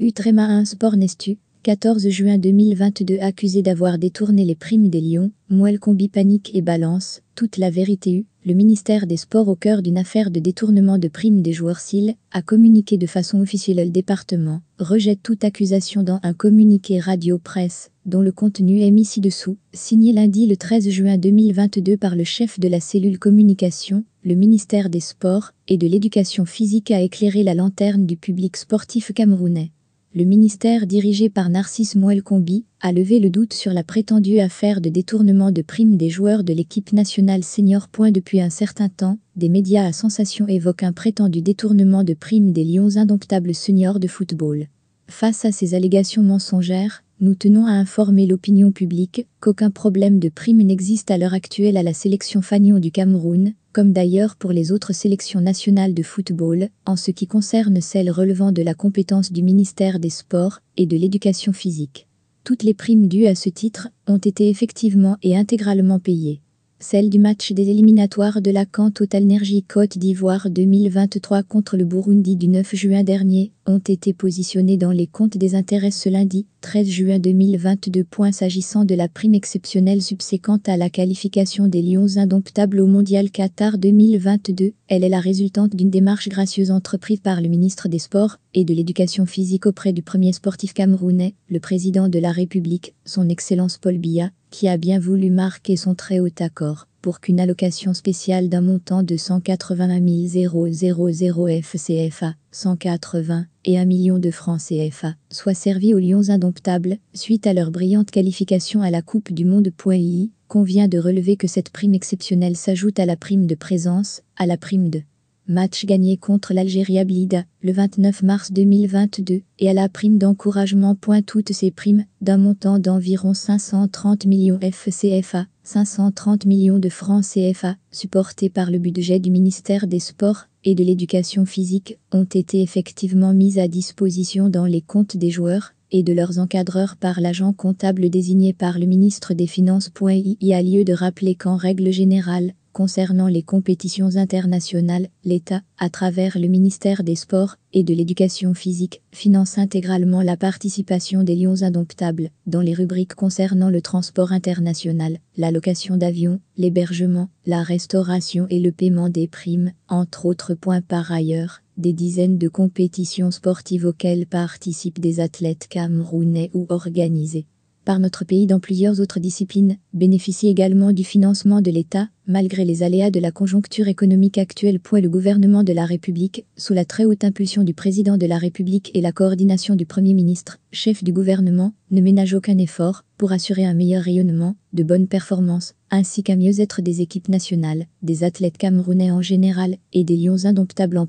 Utrema Nestu, 14 juin 2022 accusé d'avoir détourné les primes des Lions, Mouel Combi panique et balance, toute la vérité U, le ministère des Sports au cœur d'une affaire de détournement de primes des joueurs SIL, a communiqué de façon officielle le département, rejette toute accusation dans un communiqué radio-presse, dont le contenu est mis ci-dessous, signé lundi le 13 juin 2022 par le chef de la cellule communication, le ministère des Sports et de l'Éducation physique a éclairé la lanterne du public sportif camerounais le ministère dirigé par Narcisse Moelkombi, a levé le doute sur la prétendue affaire de détournement de primes des joueurs de l'équipe nationale senior. depuis un certain temps, des médias à sensation évoquent un prétendu détournement de primes des Lions indomptables seniors de football. Face à ces allégations mensongères, nous tenons à informer l'opinion publique qu'aucun problème de prime n'existe à l'heure actuelle à la sélection Fanion du Cameroun, comme d'ailleurs pour les autres sélections nationales de football, en ce qui concerne celles relevant de la compétence du ministère des Sports et de l'Éducation physique. Toutes les primes dues à ce titre ont été effectivement et intégralement payées. Celles du match des éliminatoires de la CAN Total Energy Côte d'Ivoire 2023 contre le Burundi du 9 juin dernier, ont été positionnées dans les comptes des intérêts ce lundi, 13 juin 2022. Point s'agissant de la prime exceptionnelle subséquente à la qualification des Lions indomptables au Mondial Qatar 2022, elle est la résultante d'une démarche gracieuse entreprise par le ministre des Sports et de l'Éducation physique auprès du premier sportif camerounais, le président de la République, son Excellence Paul Biya, qui a bien voulu marquer son très haut accord pour qu'une allocation spéciale d'un montant de 181 000 FCFA, 180 et 1 million de francs CFA, soit servie aux Lions indomptables suite à leur brillante qualification à la Coupe du Monde. Il convient de relever que cette prime exceptionnelle s'ajoute à la prime de présence, à la prime de match gagné contre l'Algérie Blida le 29 mars 2022 et à la prime d'encouragement. Toutes ces primes, d'un montant d'environ 530 millions FCFA, 530 millions de francs CFA, supportées par le budget du ministère des Sports et de l'Éducation physique, ont été effectivement mises à disposition dans les comptes des joueurs et de leurs encadreurs par l'agent comptable désigné par le ministre des Finances. Il y a lieu de rappeler qu'en règle générale, concernant les compétitions internationales, l'État, à travers le ministère des Sports et de l'Éducation physique, finance intégralement la participation des Lions indomptables dans les rubriques concernant le transport international, la location d'avions, l'hébergement, la restauration et le paiement des primes, entre autres points par ailleurs. Des dizaines de compétitions sportives auxquelles participent des athlètes camerounais ou organisés par notre pays dans plusieurs autres disciplines, bénéficie également du financement de l'État, malgré les aléas de la conjoncture économique actuelle. Point Le gouvernement de la République, sous la très haute impulsion du président de la République et la coordination du Premier ministre, chef du gouvernement, ne ménage aucun effort pour assurer un meilleur rayonnement, de bonnes performances, ainsi qu'un mieux-être des équipes nationales, des athlètes camerounais en général et des lions indomptables en